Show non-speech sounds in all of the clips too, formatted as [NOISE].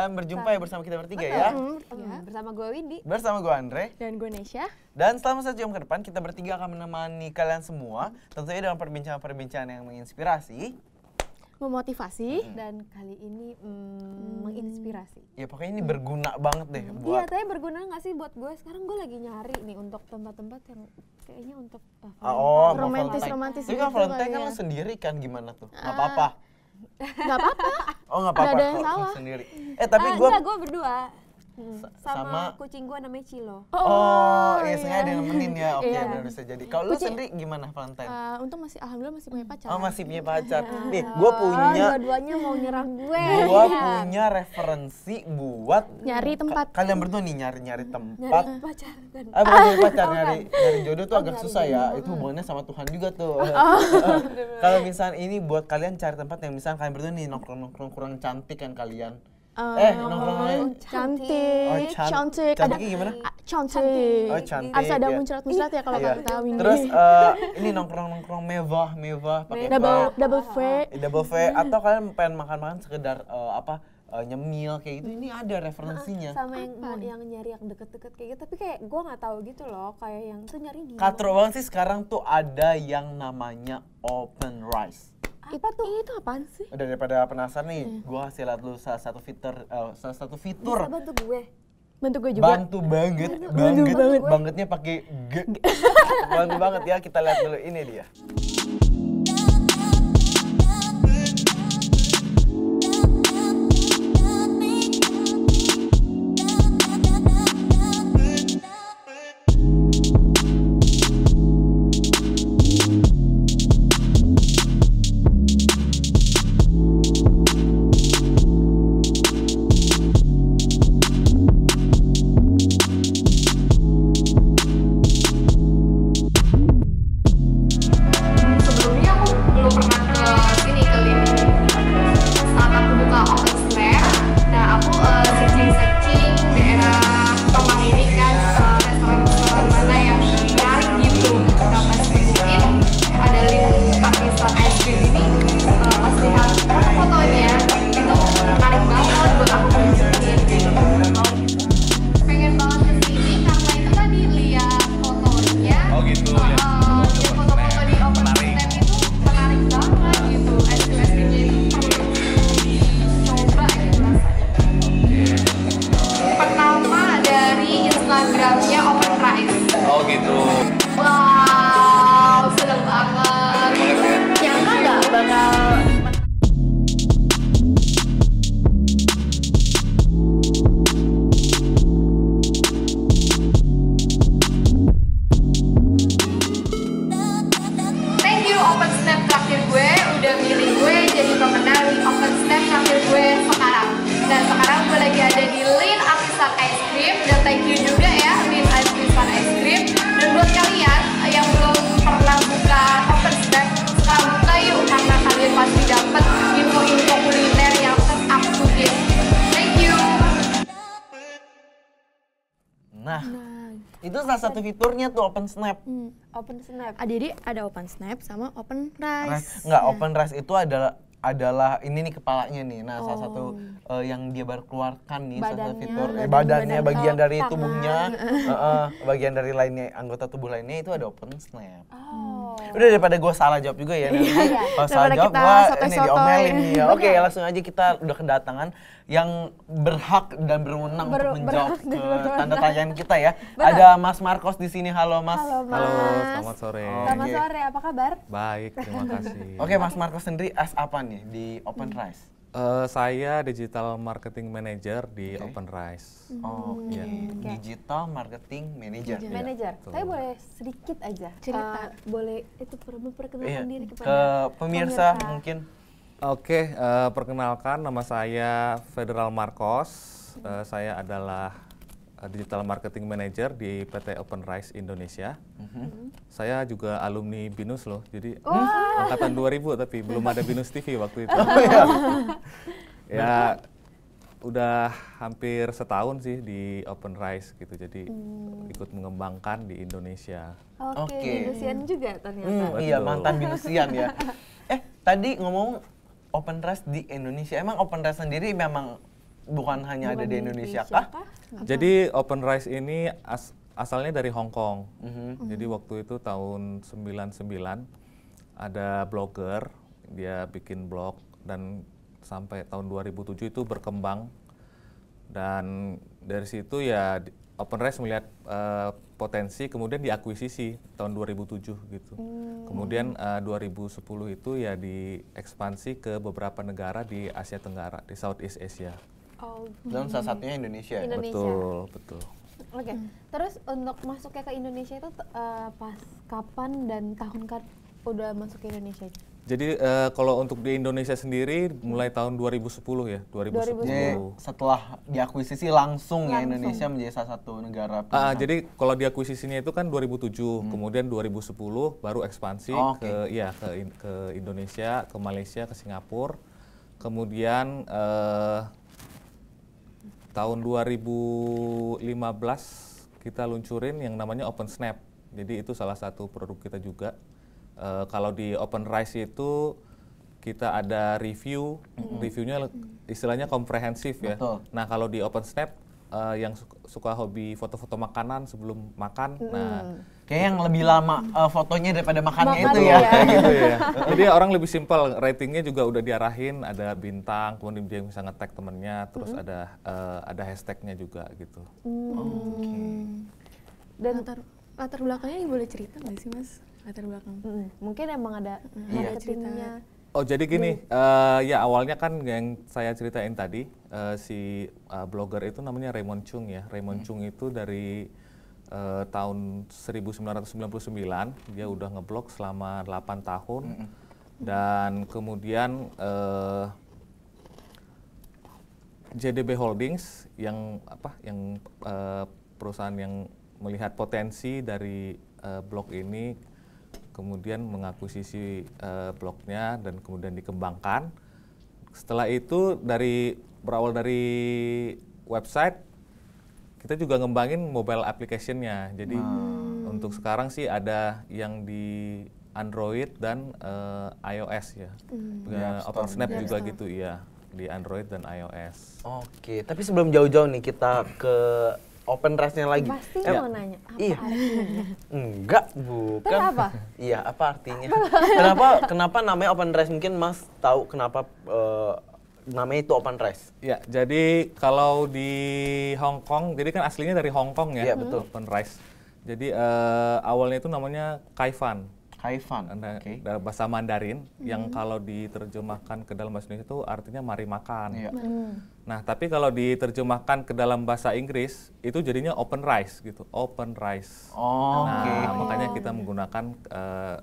Dan berjumpa ya bersama kita bertiga ya. Betul. ya. Hmm, Bersama gue Windy. Bersama gue Andre. Dan gue Nesha. Dan selama satu jam ke depan kita bertiga akan menemani kalian semua. Tentunya dalam perbincangan-perbincangan yang menginspirasi. Memotivasi. Hmm. Dan kali ini hmm. menginspirasi. Ya pokoknya ini berguna banget deh hmm. buat. Iya tapi berguna gak sih buat gue? Sekarang gue lagi nyari nih untuk tempat-tempat yang kayaknya untuk ah, ah, oh, romantis-romantis. Romantis Tapi kalau gitu kan lo kan ya. sendiri kan gimana tuh? Gak ah. apa-apa Gak apa-apa. Oh, gak apa-apa. Gak ada yang salah. Sendiri. Eh, tapi uh, ah, gue... Enggak, gue berdua. Hmm. Sama, sama kucing gua namanya Cilo. Oh, oh iya, iya, sengaja ada nemenin ya. Oke, okay, iya. bisa jadi. Kalau lu sendiri gimana Valentine? Uh, untung masih alhamdulillah masih punya pacar. Oh, masih punya pacar. Iya. Nih, gua oh, punya oh, dua-duanya mau nyerang gue. Gua punya referensi buat nyari tempat. Ka kalian berdua nih nyari-nyari tempat. Ah, nyari pacar. Ah, nyari pacar, nyari nyari jodoh tuh oh, agak susah ya. Itu hubungannya sama Tuhan juga tuh. [LAUGHS] Kalau misalnya ini buat kalian cari tempat yang misalnya kalian berdua nih nongkrong-nongkrong kurang cantik kan kalian eh, eh nongkrongan oh, cantik, cantik, oh, can cantik. gimana? Ah, cantik. Oh, cantik. Harus ada ya. muncrat-muncrat ya kalau iya. kamu tahu ini Terus uh, [LAUGHS] ini nongkrong-nongkrong mewah, mewah pakai double double V. Double V hmm. atau kalian pengen makan-makan sekedar uh, apa? uh, nyemil kayak gitu ini ada referensinya sama yang Apa? Hmm. yang nyari yang deket-deket kayak gitu tapi kayak gue nggak tahu gitu loh kayak yang tuh nyari gimana katro banget sih sekarang tuh ada yang namanya open rice IPA tuh itu apaan sih? Udah daripada penasaran nih, hmm. Iya. gue kasih liat lu salah satu fitur, uh, salah satu fitur. Bisa bantu gue. Bantu gue juga. Bantu banget, bantu, banget, bantu banget. bangetnya pakai g. [LAUGHS] bantu banget ya, kita lihat dulu ini dia. satunya tuh open snap. Hmm. Open snap. Ah, jadi ada open snap sama open rice. rice. Nggak, nah. open rice itu adalah adalah ini nih kepalanya nih. Nah, oh. salah satu uh, yang dia baru keluarkan nih badannya, salah satu fitur badan, eh, badannya bagian dari tangan. tubuhnya, uh, [LAUGHS] uh, bagian dari lainnya anggota tubuh lainnya itu ada open snap. Oh. Oh. Udah daripada gue salah jawab juga ya. [LAUGHS] Iya. Oh, salah jawab gue ini diomelin. ya Oke, okay, [LAUGHS] langsung aja kita udah kedatangan yang berhak dan berwenang Ber untuk menjawab ke tanda tanyaan kita ya. Benar. Ada Mas Marcos di sini. Halo Mas. Halo, Mas. Halo selamat sore. Oh, selamat sore. Apa kabar? Baik, terima [LAUGHS] kasih. Oke, okay, Mas Marcos sendiri as apa nih di Open hmm. Rice? Uh, saya digital marketing manager di okay. Hmm, oh, okay. Iya. okay. digital marketing manager. Iya, manager. Yeah. Saya boleh sedikit aja cerita. Uh, boleh itu perkenalkan yeah. diri kepada ke pemirsa, pemirsa. mungkin. Oke, okay, uh, eh, perkenalkan nama saya Federal Marcos. Uh, saya adalah Eh, digital Marketing Manager di PT Open Rise Indonesia. Mm-hmm. Saya juga alumni BINUS loh, jadi oh. angkatan 2000 tapi [LAUGHS] belum ada BINUS TV waktu itu. Oh, [LAUGHS] ya. [LAUGHS] ya udah hampir setahun sih di Open Rise gitu, jadi hmm. ikut mengembangkan di Indonesia. Oke, okay, okay. Binusian juga ternyata. Hmm, iya mantan Binusian ya. eh tadi ngomong Open Rise di Indonesia, emang Open Rise sendiri memang bukan hanya bukan ada di Indonesia, Indonesia kah? kah? Jadi Open Rice ini as asalnya dari Hong Kong. Mm -hmm. Jadi waktu itu tahun 99 ada blogger, dia bikin blog dan sampai tahun 2007 itu berkembang. Dan dari situ ya Open Rice melihat uh, potensi kemudian diakuisisi tahun 2007 gitu. Hmm. Kemudian eh, uh, 2010 itu ya diekspansi ke beberapa negara di Asia Tenggara, di Southeast Asia. Oh. Dan salah satunya Indonesia. Indonesia. Betul, betul. Oke, okay. hmm. terus untuk masuknya ke Indonesia itu uh, pas kapan dan tahun kan udah masuk ke Indonesia? Jadi uh, kalau untuk di Indonesia sendiri mulai tahun 2010 ya, 2010. 2010. Jadi, setelah diakuisisi langsung, ya langsung ya Indonesia menjadi salah satu negara. Uh, jadi kalau diakuisisinya itu kan 2007, hmm. kemudian 2010 baru ekspansi oh, okay. ke ya ke ke Indonesia, ke Malaysia, ke Singapura. Kemudian uh, tahun 2015 kita luncurin yang namanya Open Snap. Jadi itu salah satu produk kita juga. E, kalau di Open Rise itu kita ada review, hmm. reviewnya istilahnya komprehensif ya. Nah kalau di Open Snap e, yang suka, hobi foto-foto makanan sebelum makan, hmm. nah mm kayak yang lebih lama uh, fotonya daripada makannya Makan itu ya. ya. gitu ya. [LAUGHS] Jadi ya orang lebih simpel, ratingnya juga udah diarahin, ada bintang, kemudian dia bisa ngetek temennya, terus mm -hmm. ada uh, ada hashtagnya juga gitu. Mm. okay. Dan latar, latar belakangnya boleh cerita nggak sih mas? Latar belakang? Mm. Mungkin emang ada mm. marketingnya. Oh jadi gini, uh, ya awalnya kan yang saya ceritain tadi uh, si uh, blogger itu namanya Raymond Chung ya. Raymond mm. Chung itu dari uh, tahun 1999 dia udah ngeblok selama 8 tahun mm -hmm. dan kemudian uh, eh, JDB Holdings yang apa yang uh, perusahaan yang melihat potensi dari uh, blok ini kemudian mengakuisisi uh, bloknya dan kemudian dikembangkan setelah itu dari berawal dari website kita juga ngembangin mobile application-nya. Jadi hmm. untuk sekarang sih ada yang di Android dan uh, iOS ya. Hmm. Uh, Open Snap juga Store. gitu ya di Android dan iOS. Oke, okay. tapi sebelum jauh-jauh nih kita ke open race-nya lagi. Pasti eh, mau nanya, apa iya. artinya? Enggak, bukan. Kenapa? iya, apa artinya? [LAUGHS] kenapa kenapa namanya open race? Mungkin Mas tahu kenapa uh, namanya itu open rice. Ya, jadi kalau di Hong Kong, jadi kan aslinya dari Hong Kong ya, ya betul. open rice. Jadi uh, awalnya itu namanya kaifan. Kaifan. Nah, okay. bahasa Mandarin hmm. yang kalau diterjemahkan ke dalam bahasa Indonesia itu artinya mari makan. Ya. Hmm. Nah, tapi kalau diterjemahkan ke dalam bahasa Inggris itu jadinya open rice gitu. Open rice. Oh, nah, okay. makanya kita menggunakan uh,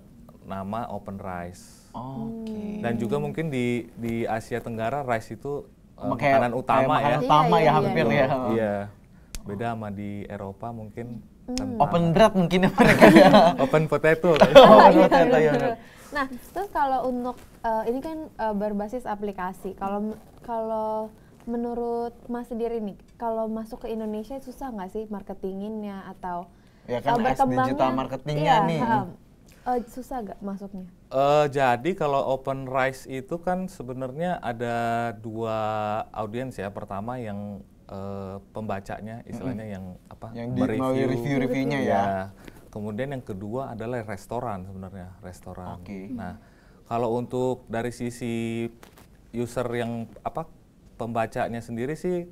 nama open rice. Oh, Oke. Okay. Hmm. Dan juga mungkin di di Asia Tenggara rice itu uh, eh, Maka, ya. makanan utama ya. utama iya, iya, iya, ya hampir ya. Iya. Beda sama di Eropa mungkin hmm. open bread mungkin ya mereka ya. [LAUGHS] open potato. open [LAUGHS] iya, potato ya. Nah, terus kalau untuk uh, ini kan uh, berbasis aplikasi. Kalau kalau menurut Mas sendiri nih, kalau masuk ke Indonesia susah nggak sih marketinginnya atau ya kan uh, berkembangnya? Digital marketingnya iya, nih. Uh, susah nggak masuknya? Uh, jadi kalau open rice itu kan sebenarnya ada dua audiens ya. Pertama yang uh, pembacanya, istilahnya mm -hmm. yang apa? Yang mereview review-reviewnya ya. ya. Kemudian yang kedua adalah restoran sebenarnya, restoran. Okay. Nah, kalau untuk dari sisi user yang apa pembacanya sendiri sih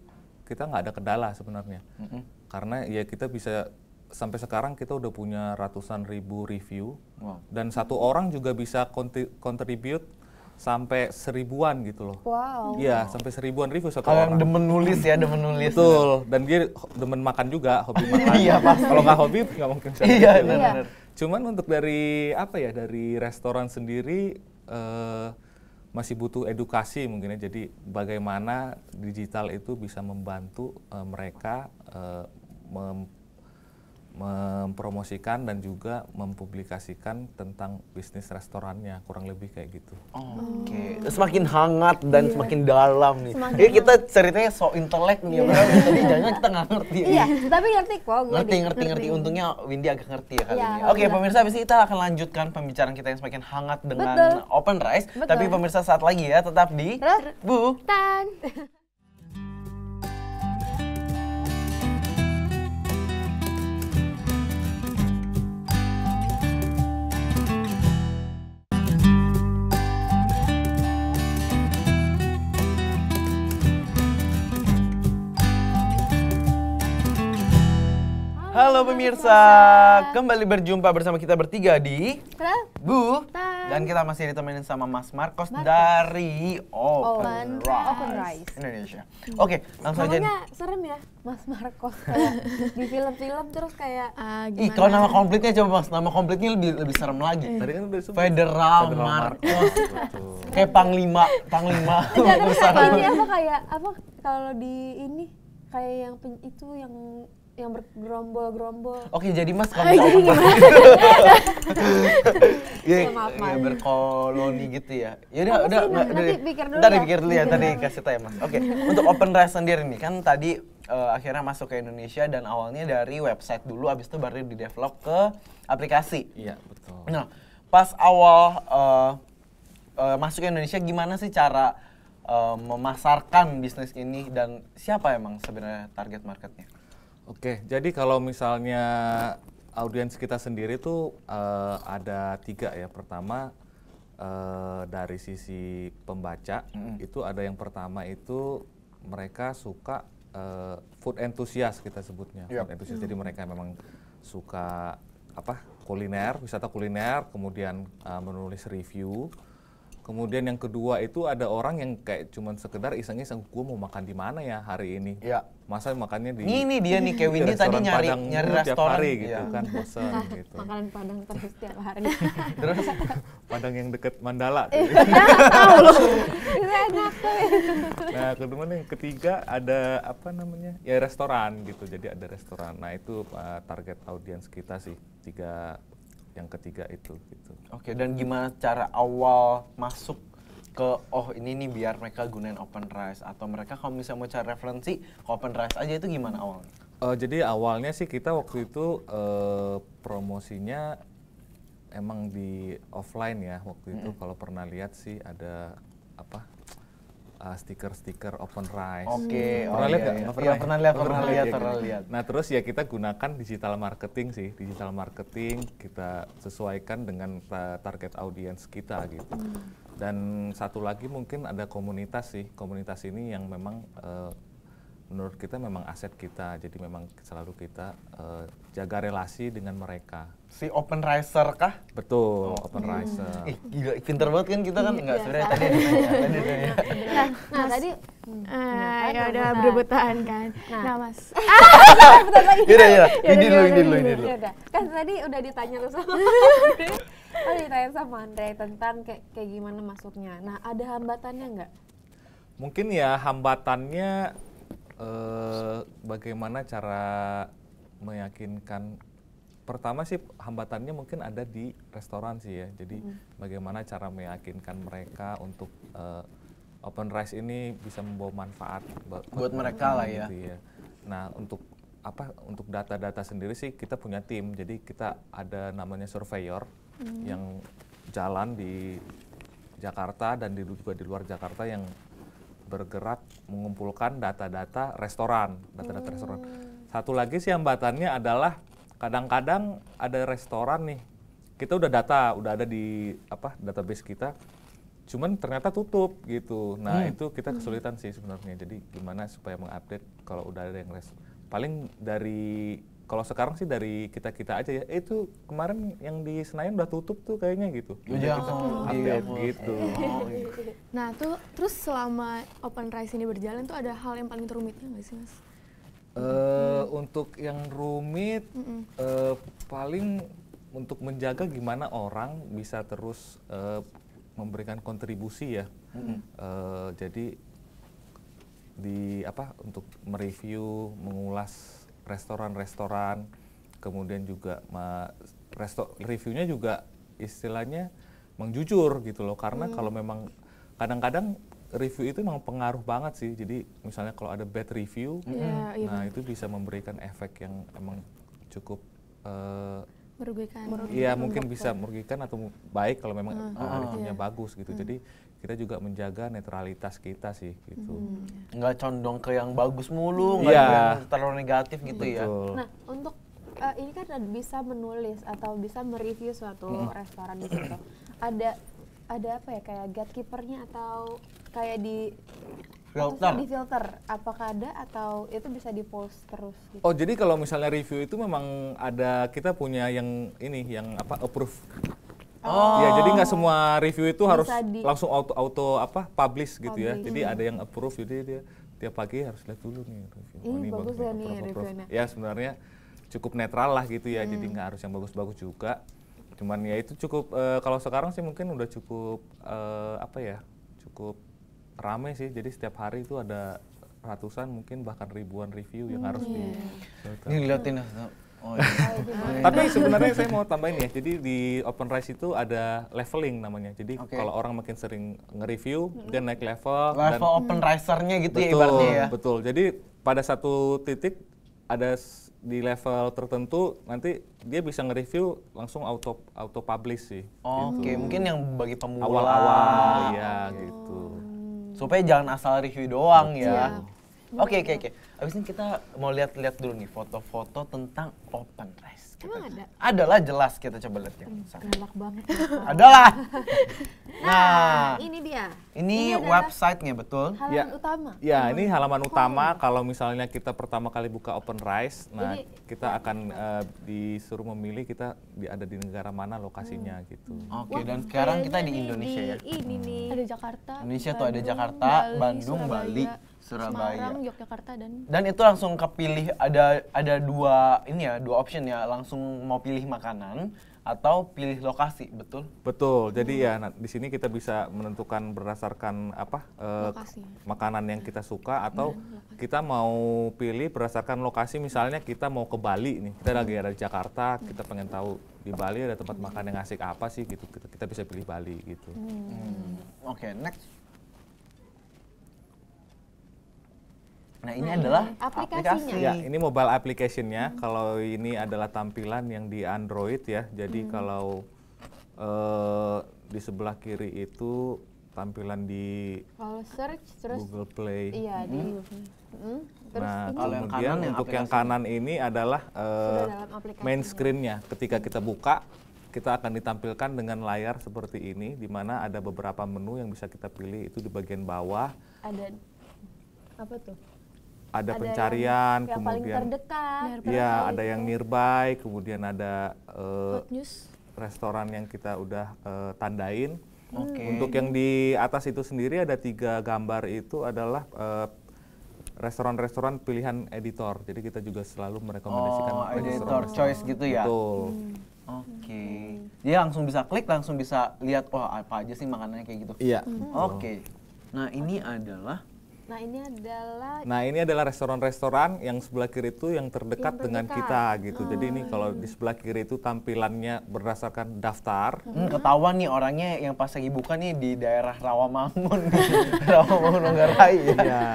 kita nggak ada kendala sebenarnya. Mm -hmm. Karena ya kita bisa sampai sekarang kita udah punya ratusan ribu review wow. dan satu orang juga bisa kontribut sampai seribuan gitu loh. Wow. Iya, sampai seribuan review satu Kalau orang. demen nulis ya, demen nulis. Betul. Dan dia demen makan juga, hobi [LAUGHS] makan. iya, pas. Kalau nggak hobi, nggak mungkin [LAUGHS] iya, iya, benar. Cuman untuk dari apa ya, dari restoran sendiri uh, masih butuh edukasi mungkin ya. Jadi bagaimana digital itu bisa membantu uh, mereka uh, mempromosikan dan juga mempublikasikan tentang bisnis restorannya kurang lebih kayak gitu. Oh, Oke, okay. semakin hangat dan yeah. semakin dalam nih. Semakin Jadi kita ceritanya so intelek nih, yeah. Iya. jangan kita nggak ngerti. Iya, yeah, tapi ngerti kok. Gue ngerti, ngerti, ngerti, Untungnya Windy agak ngerti ya kali yeah, ini. Oke, okay, pemirsa, besok kita akan lanjutkan pembicaraan kita yang semakin hangat dengan Betul. Open Rice. Betul. Tapi pemirsa saat lagi ya, tetap di Bu Halo pemirsa, kembali berjumpa bersama kita bertiga di Bu dan kita masih ditemenin sama Mas Marcos, dari Open, Open Indonesia. Oke, langsung aja. serem ya, Mas Marcos [LAUGHS] di film-film terus kayak uh, Ih, kalau nama komplitnya coba Mas, nama komplitnya lebih lebih serem lagi. Iya. Tadi kan udah sebut Federal, Federal Marcos. kayak panglima, panglima. Panglima [LAUGHS] apa kayak apa kalau di ini kayak yang itu yang yang bergerombol-gerombol. Oke, jadi Mas [LAUGHS] kalau jadi gimana? [LAUGHS] ya, ya, ya, berkoloni gitu ya. Ya udah, udah, nanti pikir ya. dulu. ya. pikir dulu ya, tadi kasih tahu ya, Mas. Oke, untuk Open Race sendiri nih kan tadi uh, akhirnya masuk ke Indonesia dan awalnya dari website dulu habis itu baru di-develop ke aplikasi. Iya, betul. Nah, pas awal uh, uh, masuk ke Indonesia gimana sih cara uh, memasarkan bisnis ini dan siapa emang sebenarnya target marketnya? Oke, jadi kalau misalnya audiens kita sendiri tuh uh, ada tiga ya. Pertama uh, dari sisi pembaca mm. itu ada yang pertama itu mereka suka uh, food enthusiast kita sebutnya. Yep. Food enthusiast mm. jadi mereka memang suka apa kuliner, wisata kuliner, kemudian uh, menulis review Kemudian yang kedua itu ada orang yang kayak cuman sekedar iseng-iseng gue mau makan di mana ya hari ini. Ya. Masa makannya di Ini, ini dia nih kayak Windy tadi nyari Padang nyari restoran hari gitu iya. gitu kan bosan [LAUGHS] gitu. Makanan Padang terus tiap hari. [LAUGHS] terus Padang yang deket Mandala. [LAUGHS] Iya, tahu loh. Iya, enak Nah, kemudian yang ketiga ada apa namanya? Ya restoran gitu. Jadi ada restoran. Nah, itu uh, target audiens kita sih tiga yang ketiga itu gitu. Oke, okay, dan gimana cara awal masuk ke oh ini nih biar mereka gunain open rice atau mereka kalau misalnya mau cari referensi ke open rice aja itu gimana awalnya? Uh, jadi awalnya sih kita waktu itu uh, promosinya emang di offline ya waktu -hmm. itu kalau pernah lihat sih ada apa uh, stiker-stiker open rice. Oke, okay. pernah oh, lihat iya, nggak? Iya, iya. Pernah, ya, pernah lihat, pernah, pernah lihat, pernah lihat. Nah terus ya kita gunakan digital marketing sih, digital marketing kita sesuaikan dengan target audiens kita gitu. Hmm. Dan satu lagi mungkin ada komunitas sih, komunitas ini yang memang uh, menurut kita memang aset kita. Jadi memang selalu kita uh, jaga relasi dengan mereka. Si open riser kah? Betul, oh. open hmm. riser. Ih, gila, pinter banget kan kita kan? Enggak, iya, sebenarnya tadi. tadi iya, iya, nah, nah tadi hmm. eh, ya udah berebutan kan. Nah, nah Mas. [LAUGHS] Ah, bentar lagi. Iya, iya. Ini dulu, ini dulu, ini dulu. Kan tadi udah ditanya lu sama [LAUGHS] Andre. Oh, ditanya sama Andre tentang kayak kayak gimana masuknya. Nah, ada hambatannya nggak? Mungkin ya hambatannya eh, bagaimana cara meyakinkan pertama sih hambatannya mungkin ada di restoran sih ya. Jadi hmm. bagaimana cara meyakinkan mereka untuk uh, open rice ini bisa membawa manfaat buat, buat mereka lah ya. Gitu ya. Nah untuk apa untuk data-data sendiri sih kita punya tim. Jadi kita ada namanya surveyor hmm. yang jalan di Jakarta dan di, juga di luar Jakarta yang bergerak mengumpulkan data-data restoran, data-data hmm. restoran. Satu lagi sih hambatannya adalah kadang-kadang ada restoran nih, kita udah data, udah ada di apa database kita, cuman ternyata tutup gitu. Nah hmm. itu kita hmm. kesulitan hmm. sih sebenarnya. Jadi gimana supaya mengupdate kalau udah ada yang rest paling dari kalau sekarang sih dari kita kita aja ya eh, itu kemarin yang di Senayan udah tutup tuh kayaknya gitu iya. oh, jadi oh, iya, gitu iya, iya, nah tuh terus selama open rice ini berjalan tuh ada hal yang paling rumitnya nggak sih mas Uh, hmm. Untuk yang rumit, hmm. uh, paling untuk menjaga gimana orang bisa terus uh, memberikan kontribusi ya. Hmm. Uh, jadi di apa untuk mereview, mengulas restoran-restoran, kemudian juga resto reviewnya juga istilahnya mengjujur gitu loh karena hmm. kalau memang kadang-kadang review itu memang pengaruh banget sih jadi misalnya kalau ada bad review hmm. iya, iya, nah itu bisa memberikan efek yang emang cukup uh, merugikan. Iya mungkin bisa merugikan atau baik kalau memang uh, uh, reviewnya uh, bagus gitu. Hmm. Jadi kita juga menjaga netralitas kita sih gitu. Hmm. Nggak condong ke yang bagus mulu, nggak yeah. yang terlalu negatif gitu ya. Betul. ya. Nah untuk uh, ini kan bisa menulis atau bisa mereview suatu hmm. restoran di situ. Ada ada apa ya kayak gatekeepernya atau kayak di filter. Di filter, apakah ada atau itu bisa di post terus? Gitu? Oh jadi kalau misalnya review itu memang ada kita punya yang ini yang apa approve Oh. Ya, jadi nggak semua review itu Bisa harus di... langsung auto auto apa publish gitu ya. Jadi hmm. ada yang approve jadi dia tiap pagi harus lihat dulu nih review. Ih, oh, ini bagus, ya nih reviewnya. Ya sebenarnya cukup netral lah gitu ya. Hmm. Jadi nggak harus yang bagus-bagus juga. Cuman ya itu cukup uh, kalau sekarang sih mungkin udah cukup uh, apa ya? Cukup rame sih. Jadi setiap hari itu ada ratusan mungkin bahkan ribuan review yang hmm. harus di. Iya. Ini liatin ya, Oh, iya. oh, ah. Tapi sebenarnya saya mau tambahin ya. Jadi di Open Rice itu ada leveling namanya. Jadi okay. kalau orang makin sering nge-review, hmm. dia naik level. Level dan Open Riser-nya gitu ya betul, ya ibaratnya ya. Betul. Jadi pada satu titik ada di level tertentu nanti dia bisa nge-review langsung auto auto publish sih. Oh, gitu. Oke, okay. mungkin yang bagi pemula awal-awal ya oh. gitu. Supaya jangan asal review doang Betul. ya. Oke, oke, oke. Abis ini kita mau lihat-lihat dulu nih foto-foto tentang open rice. Kita Emang ada? Adalah jelas kita coba lihat yang Enak Galak banget. Ya, adalah. [LAUGHS] Nah, nah, ini dia. Ini, ini websitenya betul. Halaman ya. utama. Ya, ini halaman utama oh. kalau misalnya kita pertama kali buka open rice, nah ini, kita akan uh, disuruh memilih kita ada di negara mana lokasinya hmm. gitu. Oke, okay, dan sekarang kita di Indonesia ini, ya. Ini nih. Ada Jakarta. Indonesia Bandung, tuh ada Jakarta, Bali, Bandung, Surabaya. Bali. Surabaya. Semarang, Yogyakarta dan Dan itu langsung kepilih ada ada dua ini ya, dua option ya, langsung mau pilih makanan atau pilih lokasi, betul? Betul. Jadi hmm. ya nah, di sini kita bisa menentukan berdasarkan apa? uh, makanan yang kita suka atau hmm, kita mau pilih berdasarkan lokasi misalnya kita mau ke Bali nih. Kita hmm. lagi ada di Jakarta, hmm. kita pengen tahu di Bali ada tempat hmm. makan yang asik apa sih gitu. Kita, bisa pilih Bali gitu. Hmm. hmm. Oke, okay, next Nah ini hmm. adalah aplikasinya. Ya, ini mobile applicationnya. Hmm. Kalau ini adalah tampilan yang di Android ya. Jadi hmm. kalau uh, di sebelah kiri itu tampilan di kalau search terus Google Play. Iya hmm. di. Hmm. nah kemudian yang kanan ya, untuk yang kanan ini adalah uh, main screennya. Ketika kita buka kita akan ditampilkan dengan layar seperti ini, di mana ada beberapa menu yang bisa kita pilih itu di bagian bawah. Ada apa tuh? ada, pencarian, yang, kemudian yang terdekat, ya ada yang nearby, kemudian ada uh, restoran yang kita udah uh, tandain. Hmm. Okay. Untuk yang di atas itu sendiri ada tiga gambar itu adalah restoran eh, restoran-restoran pilihan editor. Jadi kita juga selalu merekomendasikan oh, editor restoran. choice gitu ya. Betul. Hmm. Oke. Okay. Hmm. Jadi langsung bisa klik, langsung bisa lihat oh apa aja sih makanannya kayak gitu. Iya. Hmm. Oke. Okay. Nah, ini adalah Nah ini adalah. Nah ini adalah restoran-restoran yang sebelah kiri itu yang terdekat, yang terdekat. dengan kita gitu. Oh. Jadi ini ah. kalau di sebelah kiri itu tampilannya berdasarkan daftar. Hmm, ketahuan nih orangnya yang pas lagi buka nih di daerah Rawamangun, [LAUGHS] Rawamangun Longgarai. ya. ya.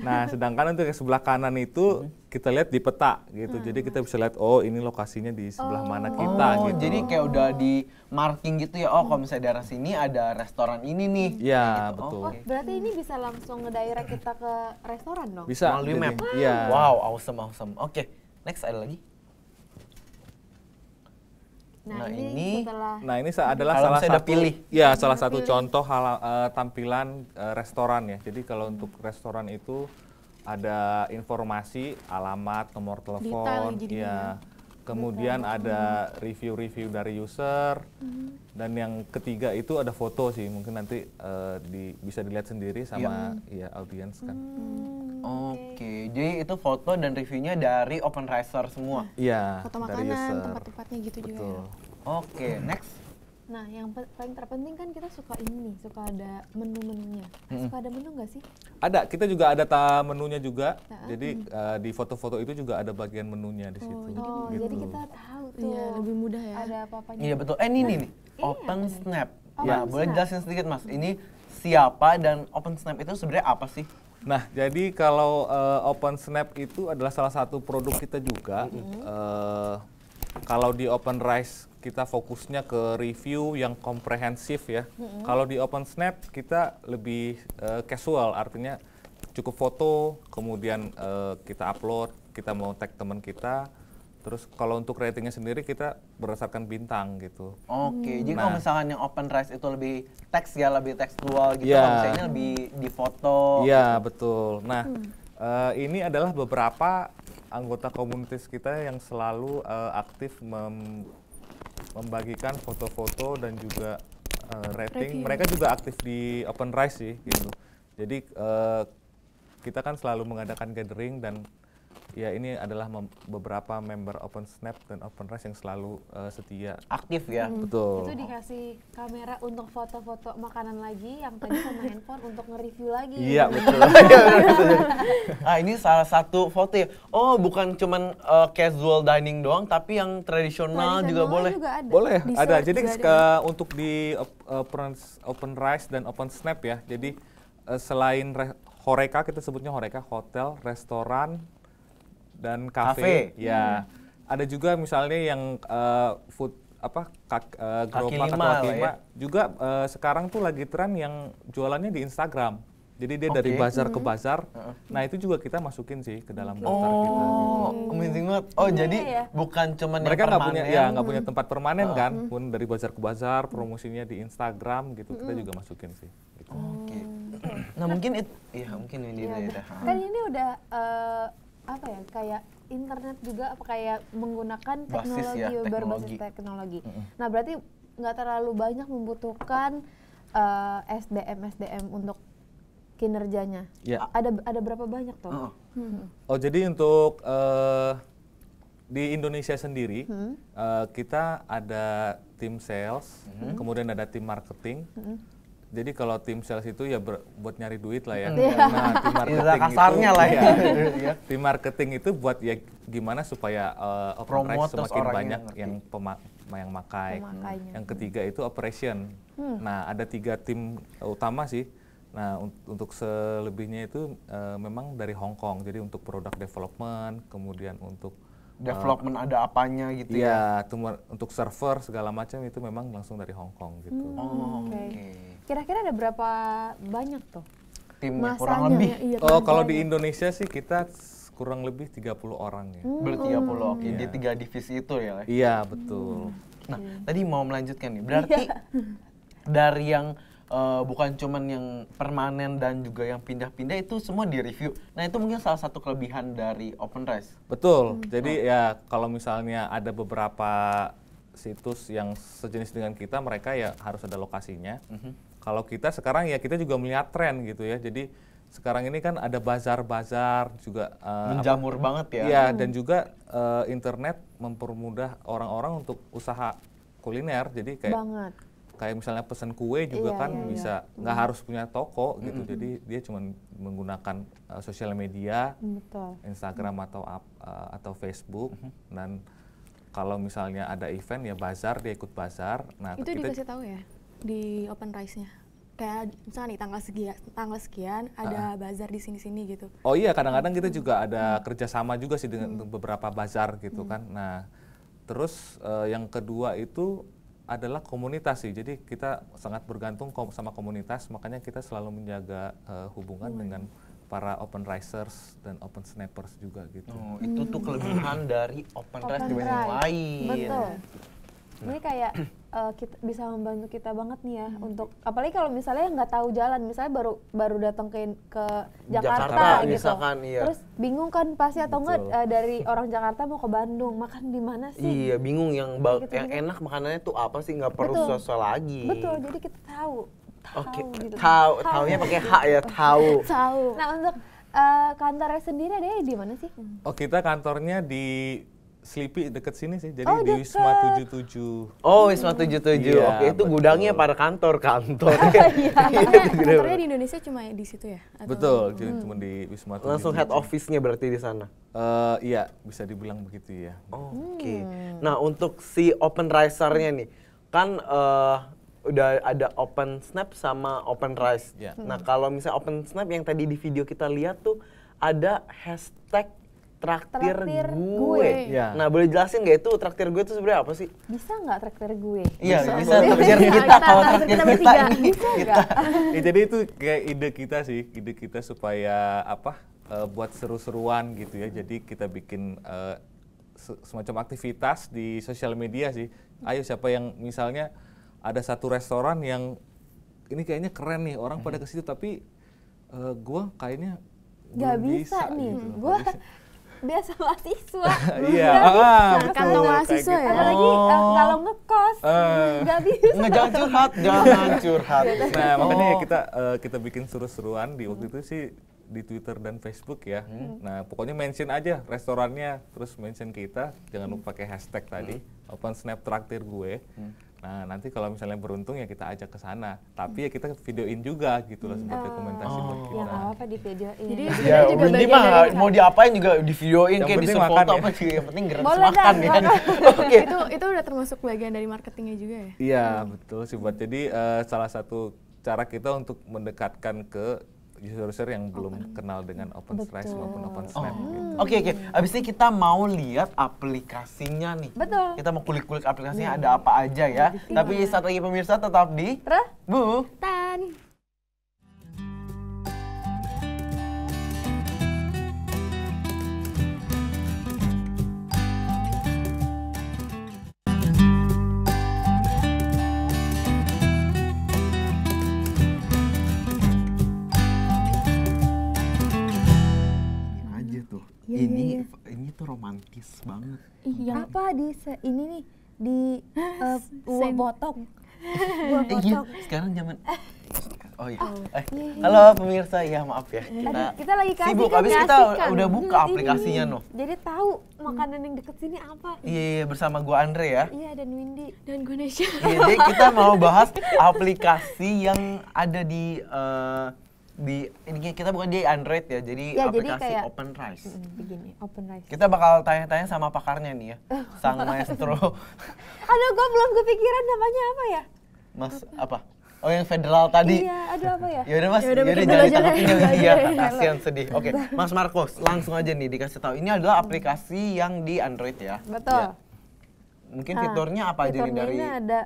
Nah, sedangkan untuk yang sebelah kanan itu mm-hmm. kita lihat di peta gitu. Hmm. Jadi kita bisa lihat oh ini lokasinya di sebelah oh. mana kita oh, gitu. jadi kayak udah di marking gitu ya. Oh, kalau misalnya daerah sini ada restoran ini nih. Iya, gitu. Oh, betul. Oh, berarti ini bisa langsung ngedirect kita ke restoran dong? Bisa. Melalui map. Iya. Wow, awesome awesome. Oke, okay. next ada lagi? Nah, nah ini, Nah, ini adalah iya, salah satu pilih. Ya, salah pilih. contoh hal, uh, tampilan uh, restoran ya. Jadi kalau hmm. untuk restoran itu ada informasi, alamat, nomor telepon, ya kemudian Betul. ada review-review dari user, hmm. dan yang ketiga itu ada foto sih, mungkin nanti uh, di, bisa dilihat sendiri sama ya, ya audiens kan. Hmm. Oke, okay. jadi itu foto dan reviewnya dari open riser semua. Iya. Foto makanan, tempat-tempatnya gitu Betul. juga. Ya? Oke, okay, next. Nah, yang paling terpenting kan kita suka ini, nih suka ada menu-menunya. hmm Suka ada menu nggak sih? Ada, kita juga ada ta menunya juga. Nah, jadi hmm. uh, di foto-foto itu juga ada bagian menunya di oh, situ. Oh, gitu. jadi kita gitu. tahu tuh. Iya, lebih mudah ya. Ada apa-apanya. Iya, betul. Eh, ini nih, nah, iya, Open iya. Snap. Open ya, snap. boleh jelasin sedikit, Mas. Ini siapa dan Open Snap itu sebenarnya apa sih? Nah, jadi kalau uh, Open Snap itu adalah salah satu produk kita juga. Mm-hmm. Uh, kalau di Open Rice kita fokusnya ke review yang komprehensif ya. Mm -hmm. Kalau di Open Snap kita lebih uh, casual, artinya cukup foto, kemudian uh, kita upload, kita mau tag teman kita. Terus kalau untuk ratingnya sendiri kita berdasarkan bintang gitu. Oke, okay, jadi nah. kalau misalkan yang open Rise itu lebih teks ya, lebih tekstual gitu, yeah. kalau misalnya lebih di foto. Iya, yeah, gitu. betul. Nah, hmm. uh, ini adalah beberapa anggota komunitas kita yang selalu uh, aktif mem membagikan foto-foto dan juga uh, rating. rating. Mereka juga aktif di Open Rise sih gitu. Jadi uh, kita kan selalu mengadakan gathering dan ya ini adalah beberapa member Open Snap dan Open OpenRes yang selalu uh, setia aktif ya hmm. betul itu dikasih kamera untuk foto-foto makanan lagi yang tadi sama handphone untuk nge-review lagi iya [LAUGHS] betul nah ini salah satu foto ya oh bukan cuman uh, casual dining doang tapi yang tradisional, juga boleh juga ada. boleh Dessert ada jadi ke, untuk di eh, Open OpenRes dan Open Snap ya jadi uh, selain horeka kita sebutnya horeka, hotel restoran dan kafe. Ya. Hmm. Ada juga misalnya yang uh, food apa kak, uh, gerobak kaki lima, ya. atau kaki lima juga uh, sekarang tuh lagi tren yang jualannya di Instagram. Jadi dia okay. dari bazar hmm. ke bazar. uh Nah, itu juga kita masukin sih ke dalam daftar oh, kita. Oh, amazing banget. Oh, iya, jadi yeah. bukan cuma mereka nggak punya ya nggak punya tempat permanen hmm. kan, pun dari bazar ke bazar, promosinya di Instagram gitu. Kita hmm. juga masukin sih. Gitu. Oke. Okay. Oh. Nah, mungkin itu ya mungkin ini iya, ya, ya. Kan ini udah uh, apa ya kayak internet juga apa kayak menggunakan teknologi, ya, berbasis teknologi. Mm -hmm. Nah berarti nggak terlalu banyak membutuhkan uh, eh, SDM SDM untuk kinerjanya. Yeah. Ada ada berapa banyak tuh? Oh, hmm. oh jadi untuk uh, di Indonesia sendiri hmm. uh, kita ada tim sales, hmm. kemudian ada tim marketing, hmm. Jadi kalau tim sales itu ya ber, buat nyari duit lah ya. Hmm. Yeah. Iya. Nah, tim [LAUGHS] iya, marketing kasarnya itu, lah ya. [LAUGHS] Iya. [LAUGHS] tim marketing itu buat ya gimana supaya uh, open semakin banyak yang, yang pemak yang makai. Pemakainya. Yang ketiga itu operation. Hmm. Nah, ada tiga tim utama sih. Nah, un untuk selebihnya itu uh, memang dari Hong Kong. Jadi untuk product development, kemudian untuk eh, development uh, ada apanya gitu iya, ya. Iya, untuk server segala macam itu memang langsung dari Hong Kong gitu. Hmm, oh, oke. Okay. Okay. Kira-kira ada berapa banyak tuh? Timnya Masanya, kurang lebih. Iya, oh, kalau di Indonesia sih kita kurang lebih 30 orang ya. Hmm. Berarti 30 oke. Okay. Iya. Di tiga divisi itu ya. Iya, betul. Hmm. Nah, tadi mau melanjutkan nih. Berarti iya. [LAUGHS] dari yang uh, bukan cuman yang permanen dan juga yang pindah-pindah itu semua di review. Nah itu mungkin salah satu kelebihan dari Open Race. Betul. Hmm. Jadi oh. ya kalau misalnya ada beberapa situs yang sejenis dengan kita, mereka ya harus ada lokasinya. Hmm kalau kita sekarang ya kita juga melihat tren gitu ya. Jadi sekarang ini kan ada bazar-bazar juga uh, menjamur apa, banget ya. Iya, hmm. dan juga uh, internet mempermudah orang-orang untuk usaha kuliner. Jadi kayak banget. kayak misalnya pesan kue iya, juga iya, kan iya, iya. bisa hmm. nggak iya. harus punya toko gitu. Hmm. Jadi dia cuma menggunakan uh, sosial media, hmm, Betul. Instagram hmm. atau uh, atau Facebook -hmm. dan kalau misalnya ada event ya bazar dia ikut bazar. Nah, itu kita, dikasih tahu ya di open rice-nya kayak misalnya nih tanggal sekian tanggal sekian ada bazar di sini-sini gitu. Oh iya kadang-kadang kita gitu hmm. juga ada hmm. kerjasama juga sih dengan hmm. beberapa bazar gitu hmm. kan. Nah terus uh, yang kedua itu adalah komunitas sih. Jadi kita sangat bergantung kom sama komunitas, makanya kita selalu menjaga uh, hubungan hmm. dengan para open risers dan open snappers juga gitu. Oh, itu tuh hmm. kelebihan dari open, open rise dibanding lain. Betul ini nah. kayak uh, [CLEARS THROAT] kita bisa membantu kita banget nih ya hmm. untuk apalagi kalau misalnya nggak tahu jalan misalnya baru baru datang ke ke Jakarta, Jakarta gitu misalkan, iya. terus bingung kan pasti atau enggak uh, eh, dari orang Jakarta mau ke Bandung makan di mana sih iya bingung yang ba- gitu, yang enak makanannya tuh apa sih nggak perlu susah lagi betul jadi kita tahu tahu okay. gitu tahu tahunya pakai h ya tahu [LAUGHS] tahu nah untuk uh, kantornya sendiri deh di mana sih oh kita kantornya di Sleepy deket sini sih, jadi oh, di Wisma 77. Oh, Wisma 77. Iya, Oke, itu gudangnya para kantor, kantor. [LAUGHS] iya, [LAUGHS] iya kantornya di Indonesia cuma di situ ya? Atau? Betul, jadi hmm. cuma di Wisma 77. Langsung head office-nya berarti di sana? Uh, iya, bisa dibilang begitu ya. Oke. Okay. Hmm. Nah, untuk si open riser-nya nih, kan uh, udah ada open snap sama open rise. Yeah. Hmm. Nah, kalau misalnya open snap yang tadi di video kita lihat tuh ada hashtag traktir, traktir gue. gue. Ya. Nah, boleh jelasin gak itu traktir gue itu sebenarnya apa sih? Bisa gak traktir gue? Iya, bisa, bisa traktir kita kalau traktir kita, kita, kita Bisa ya, jadi itu kayak ide kita sih, ide kita supaya apa? Eh, buat seru-seruan gitu ya. Jadi kita bikin uh, semacam aktivitas di sosial media sih. Ayo siapa yang misalnya ada satu restoran yang ini kayaknya keren nih orang pada mm-hmm. ke situ tapi uh, eh, gue kayaknya Gak bisa, bisa nih, gitu. gue biasa mahasiswa. [LAUGHS] Iya. Ah, kantong mahasiswa gitu. ya. Apalagi ah, oh. kalau ngekos, eh, nggak bisa. Jangan curhat, jangan [LAUGHS] curhat. Nah makanya oh. kita eh, kita bikin seru-seruan di waktu hmm. itu sih di Twitter dan Facebook ya. Hmm. Nah, pokoknya mention aja restorannya, terus mention kita, jangan hmm. lupa pakai hashtag tadi, open snap traktir gue. Nah, nanti kalau misalnya beruntung ya kita ajak ke sana. Tapi ya kita videoin juga gitu loh Seperti sebagai ah. dokumentasi oh. buat ya, kita. Ya apa-apa di videoin. Jadi ya, juga Windy mah mau diapain juga di videoin kayak di foto apa sih yang penting gerak Boleh makan ya. Kan? [LAUGHS] Oke. Itu itu udah termasuk bagian dari marketingnya juga ya? Iya, hmm. betul sih buat. Jadi uh, salah satu cara kita untuk mendekatkan ke user-user yang belum kenal dengan open OpenStack maupun open Oke oh. gitu. oke, okay, okay. abis ini kita mau lihat aplikasinya nih. Betul. Kita mau kulik-kulik aplikasinya hmm. ada apa aja ya. Tapi saat lagi pemirsa tetap di Reh Bu Tan. romantis banget. Iya. Apa di ini nih di uh, [LAUGHS] eh, uang botok. [LAUGHS] Uang eh, iya, botok. Sekarang zaman [LAUGHS] Oh iya. Oh, iya, eh, iya, Halo pemirsa, ya maaf ya. Kita, kita lagi kasih sibuk, kan, abis kita kan. udah buka hmm, aplikasinya noh. Jadi tahu makanan yang deket sini apa. Iya, iya, iya bersama gue Andre ya. Iya, dan Windy. Dan Gunesha. Iya, jadi kita mau bahas aplikasi yang ada di... Uh, di ini kita bukan di Android ya, jadi ya, aplikasi jadi kayak, OpenRice. Begini, Rice. Kita bakal tanya-tanya sama pakarnya nih ya, [LAUGHS] sang maestro. aduh, gue belum kepikiran namanya apa ya? Mas apa? Oh yang federal tadi. Iya, aduh apa ya? Yaudah mas, yaudah, yaudah jangan ditangkapin Iya. Iya. kasihan sedih. Oke, okay. Mas Markus, langsung aja nih dikasih tahu. Ini adalah aplikasi yang di Android ya. Betul. Ya. Mungkin nah, fiturnya apa aja nih dari? ada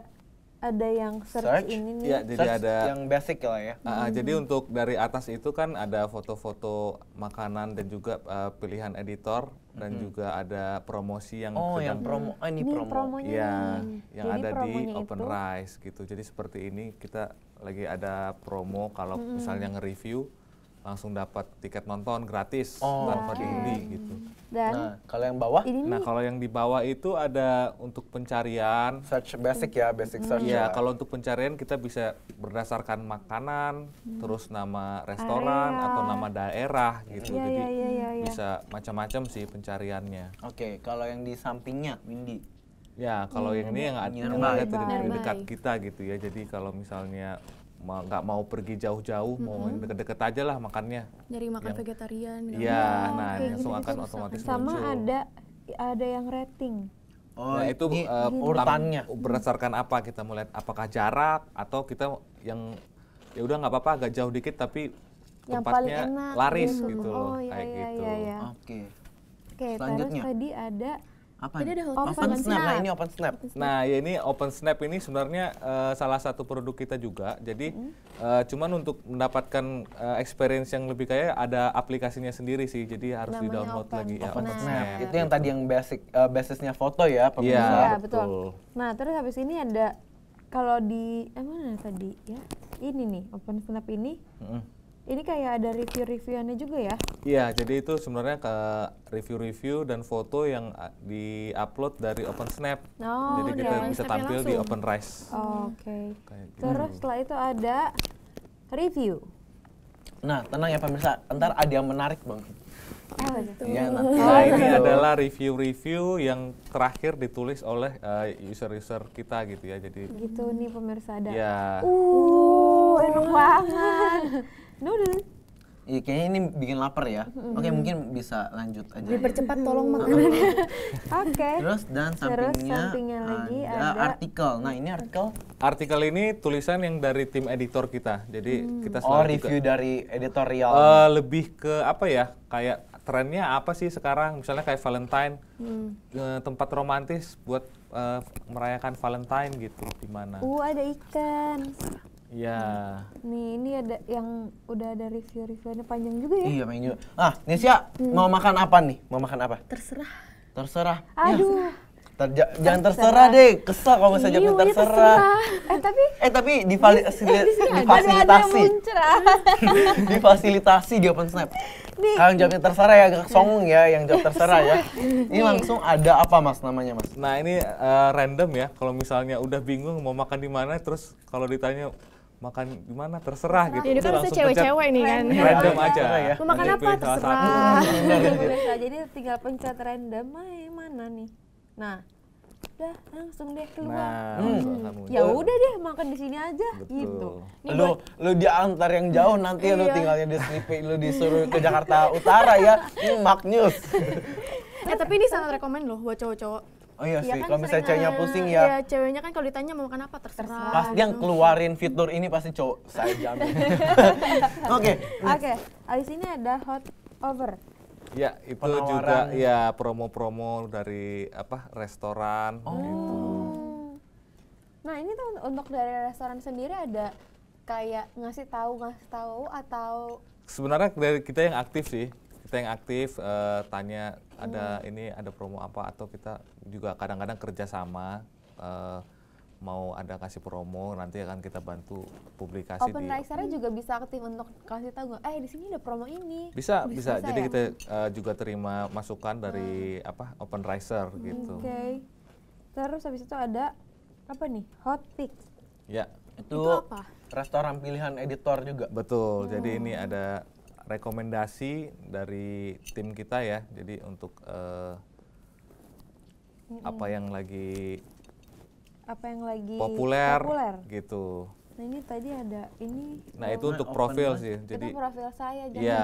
ada yang search, search ini nih. Ya, jadi search ada yang basic lah ya. Uh, hmm. Jadi untuk dari atas itu kan ada foto-foto makanan dan juga uh, pilihan editor hmm. dan juga ada promosi yang Oh, yang promo. Hmm. ini, ini Promonya ya, nih. yang jadi ada di Open Rise gitu. Jadi seperti ini kita lagi ada promo kalau hmm. misalnya nge-review langsung dapat tiket nonton gratis oh, tanpa okay. diundi gitu. Dan nah, kalau yang bawah? Ini nah, kalau yang di bawah itu ada untuk pencarian. Search basic ya, basic hmm. search. Iya, ya, kalau untuk pencarian kita bisa berdasarkan makanan, hmm. terus nama restoran Area. atau nama daerah gitu. Ya, Jadi ya, ya, ya, bisa macam-macam sih pencariannya. Oke, okay, kalau yang di sampingnya, Windy. Ya, kalau hmm. yang ini yang ada di dekat kita gitu ya. Jadi kalau misalnya nggak mau pergi jauh-jauh, mm -hmm. mau deket-deket aja lah makannya. Nyari makan yang, vegetarian. Iya, nah okay, langsung gitu, akan gitu, otomatis sama muncul. Sama ada ada yang rating. Oh, nah, itu uh, urutannya berdasarkan apa kita melihat apakah jarak atau kita yang ya udah nggak apa-apa agak jauh dikit tapi yang tempatnya enak, laris gitu, gitu oh, loh oh, kayak iya, gitu. Iya, iya. Oke. Okay. Oke, okay, terus tadi ada apa? Ini ada open, open snap. snap. Nah, ini open snap. Nah, ya ini open snap ini sebenarnya uh, salah satu produk kita juga. Jadi hmm. uh, cuman untuk mendapatkan uh, experience yang lebih kayak ada aplikasinya sendiri sih. Jadi harus di-download lagi ya, open ya open snap. snap. Itu yang tadi yang basic uh, basisnya foto ya iya, pemirsa. Iya, ya, betul. betul. Nah, terus habis ini ada kalau di eh mana tadi ya? Ini nih, open snap ini. Mm -hmm ini kayak ada review-reviewannya juga ya? Iya, jadi itu sebenarnya ke review-review dan foto yang ah, di-upload dari OpenSnap. Oh, jadi kita bisa tampil langsung. di OpenRise. Oh, Oke. Okay. gitu. Terus setelah itu ada review. Nah, tenang ya pemirsa, ntar ada yang menarik banget. Oh, ya, nah, nah ini adalah review-review yang terakhir ditulis oleh eh, user-user uh, kita gitu ya. Jadi gitu nih pemirsa ada. Ya. Uh, enak banget. [LAUGHS] Noodle. Iya, kayaknya ini bikin lapar ya. Oke, okay, mungkin bisa lanjut aja. Dipercepat ya. tolong makanannya. [LAUGHS] Oke. Okay. Terus dan sampingnya, Terus sampingnya lagi ada, ada artikel. Nah, ini artikel. Artikel ini tulisan yang dari tim editor kita. Jadi hmm. kita oh, selalu Oh, review juga, dari editorial. Uh, lebih ke apa ya? Kayak trennya apa sih sekarang? Misalnya kayak Valentine, hmm. uh, tempat romantis buat uh, merayakan Valentine gitu di mana? Uh, ada ikan. Iya. Nih ini ada yang udah ada review-reviewnya panjang juga ya. Iya panjang Ah, nesya hmm. mau makan apa nih? Mau makan apa? Terserah. Terserah. Aduh. Ya. Terja jangan terserah, deh, kesel kalau misalnya iya, jawabnya terserah. Eh tapi eh tapi di, eh, di fasilitasi difasilitasi [LAUGHS] open snap. Nih. Kalian jawabnya terserah ya, agak songong ya yang jawab terserah ya. Ini langsung ada apa mas namanya mas? Nah ini uh, random ya, kalau misalnya udah bingung mau makan di mana, terus kalau ditanya makan gimana terserah gitu. Jadi kan bisa cewek-cewek nih kan. Random aja. Ya. Mau makan apa [LAUGHS] terserah. Jadi tinggal pencet random mana nih. Nah, udah langsung deh keluar. Nah, hmm. Ya udah deh makan di sini aja gitu. Loh, lu lu diantar yang jauh nanti lu iya. tinggalnya di Slipi, lu disuruh ke Jakarta Utara ya. mak [LAUGHS] news. eh tapi ini sangat rekomend loh buat cowok-cowok Oh iya, iya sih, kan kalau misalnya ceweknya pusing ya. Iya, ceweknya kan kalau ditanya mau makan apa terserah. terserah pasti yang keluarin fitur ini pasti cowok saya jamin. [LAUGHS] Oke. Oke, di sini ada hot over. Ya, itu Penawaran. juga ya promo-promo dari apa restoran oh. gitu. Nah, ini tuh untuk dari restoran sendiri ada kayak ngasih tahu ngasih tahu atau sebenarnya dari kita yang aktif sih kita yang aktif uh, tanya ada hmm. ini ada promo apa atau kita juga kadang-kadang kerjasama uh, eh, mau ada kasih promo nanti akan kita bantu publikasi Open di juga bisa aktif untuk kasih tahu eh di sini ada promo ini bisa bisa, bisa jadi ya? kita uh, juga terima masukan dari hmm. apa Open Riser gitu oke okay. terus habis itu ada apa nih hot pick ya itu, itu apa restoran pilihan editor juga betul hmm. jadi ini ada rekomendasi dari tim kita ya. Jadi untuk uh, apa yang lagi apa yang lagi populer, populer. gitu. Nah ini tadi ada ini. Nah itu untuk profil sih. Jadi itu profil saya. Iya.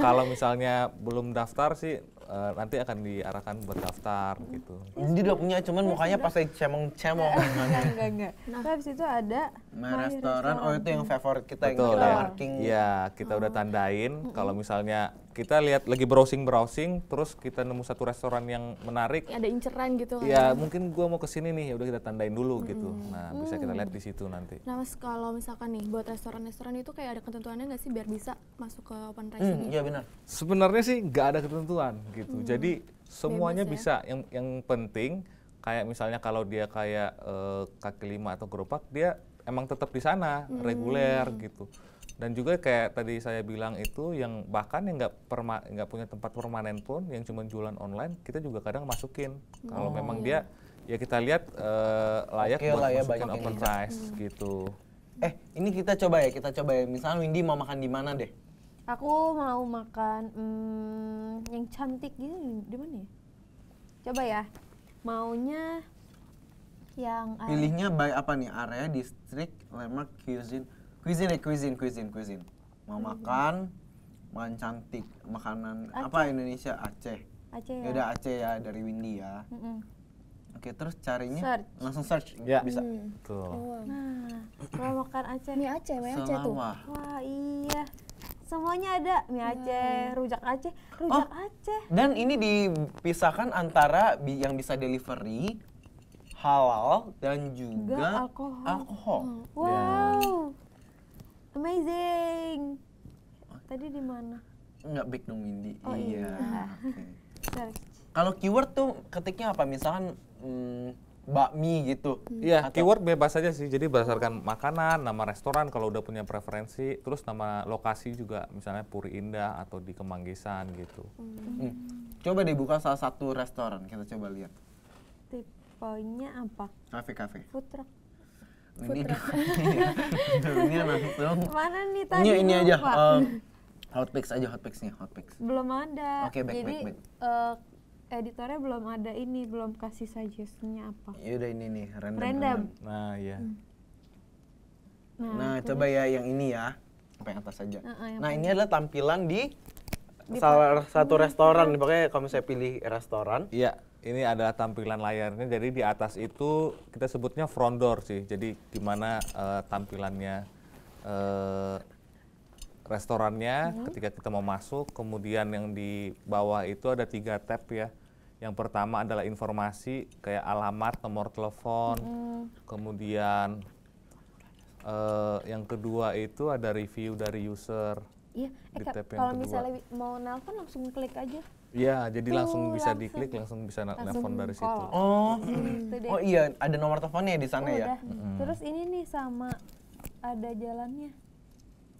Kalau misalnya belum daftar sih uh, nanti akan diarahkan buat daftar gitu. Jadi udah punya, cuman iya, mukanya pasti cemong-cemong. Enggak, enggak, enggak. Nah, habis itu ada nah, My restoran, oh itu yang favorit kita Betul, yang kita ya. marking. Iya, kita oh. udah tandain kalau misalnya kita lihat lagi browsing browsing terus kita nemu satu restoran yang menarik iya, ada inceran gitu kan ya mungkin gua mau kesini nih ya udah kita tandain dulu gitu. hmm. gitu nah hmm. bisa kita lihat di situ nanti nah mas kalau misalkan nih buat restoran-restoran itu kayak ada ketentuannya nggak sih biar bisa masuk ke open pricing hmm, gitu? iya benar sebenarnya sih nggak ada ketentuan gitu hmm. jadi semuanya Bebas, ya. bisa ya? yang yang penting kayak misalnya kalau dia kayak uh, kaki lima atau gerobak dia emang tetap di sana hmm. reguler gitu dan juga kayak tadi saya bilang itu yang bahkan yang nggak perma nggak punya tempat permanen pun yang cuma jualan online kita juga kadang masukin oh, kalau memang iya. dia ya kita lihat uh, layak okay buat lah ya, open price hmm. gitu eh ini kita coba ya kita coba ya misalnya Windy mau makan di mana deh aku mau makan hmm, yang cantik gitu di mana ya coba ya maunya yang eh, pilihnya by apa nih area distrik landmark cuisine Cuisine nih, cuisine, cuisine, cuisine. Mau makan, makan cantik, makanan Aceh. apa Indonesia Aceh. Aceh ya. Yaudah Aceh ya dari Windy ya. Mm -mm. Oke, terus carinya search. langsung search ya. bisa. Hmm. Tuh. Nah, mau makan Aceh mie Aceh, mie Aceh tuh. Wah, iya. Semuanya ada mie iya. Aceh, hmm. rujak Aceh, rujak oh, Aceh. Dan ini dipisahkan antara yang bisa delivery halal dan juga, juga alkohol. alkohol. Wow. Ya. Amazing. Tadi di mana? Enggak back dong Windy. Oh, iya. iya. Kalau keyword tuh ketiknya apa? Misalkan mm, bakmi gitu. Hmm. Iya, hmm. keyword bebas aja sih. Jadi berdasarkan makanan, nama restoran kalau udah punya preferensi, terus nama lokasi juga misalnya Puri Indah atau di Kemanggisan gitu. Hmm. Hmm. Coba dibuka salah satu restoran, kita coba lihat. Tipenya apa? Kafe-kafe. Food truck ini [LAUGHS] ini mana nih tadi ini, eh, ini aja hot picks aja hot picksnya hot picks belum ada oke okay, back, jadi back, back. Uh, editornya belum ada ini belum kasih suggestionnya apa ya udah ini nih random, random. random. nah ya hmm. nah, nah coba ya yang ini ya apa yang atas saja uh, uh, yang nah ini adalah tampilan di, di salah satu iya. restoran pokoknya kalau misalnya pilih restoran iya ini adalah tampilan layarnya. Jadi di atas itu kita sebutnya front door sih. Jadi gimana uh, tampilannya uh, restorannya hmm. ketika kita mau masuk. Kemudian yang di bawah itu ada tiga tab ya. Yang pertama adalah informasi kayak alamat, nomor telepon. Hmm. Kemudian uh, yang kedua itu ada review dari user. Iya, eh, kalau misalnya mau nelpon langsung klik aja. Iya, jadi Tuh, iya, langsung bisa langsung. diklik, langsung bisa nelfon dari call. situ. Oh, gitu oh iya, ada nomor teleponnya di sana oh, ya. Mm. Terus ini nih sama ada jalannya,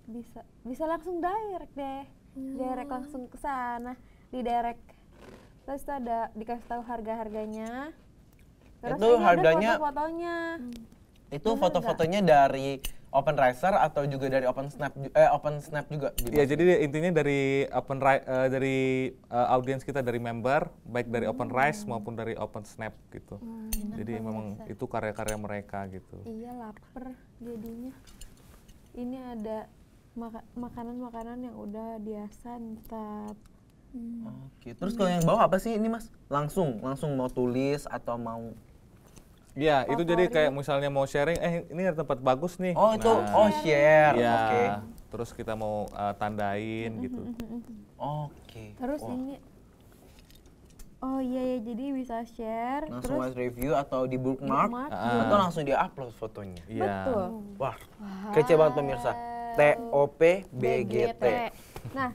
bisa bisa langsung direct deh, hmm. direct langsung ke sana, di direct. Terus ada dikasih tahu harga-harganya. Terus itu harganya. Foto-fotonya. Hmm. Itu foto-fotonya dari Open Riser atau juga dari Open Snap eh Open Snap juga gitu? Iya, jadi intinya dari Open uh, dari uh, audiens kita dari member baik dari Open hmm. Rise maupun dari Open Snap gitu. Hmm, jadi memang itu karya-karya mereka gitu. Iya, lapar jadinya. Ini ada makanan-makanan yang udah dia santap. Hmm. Oke, terus hmm. kalau yang bawah apa sih ini Mas? Langsung, langsung mau tulis atau mau Iya, itu jadi kayak misalnya mau sharing, eh ini ada tempat bagus nih. Oh, itu nah, oh share. Ya, Oke. Okay. Terus kita mau uh, tandain mm-hmm, gitu. Mm-hmm, mm-hmm. Oke. Okay. Terus Wah. ini Oh iya ya, jadi bisa share. Langsung terus review atau di bookmark, bookmark uh. atau langsung di upload fotonya. Iya. Yeah. Betul. Wah, kece banget pemirsa. t o p b g BGT. Nah,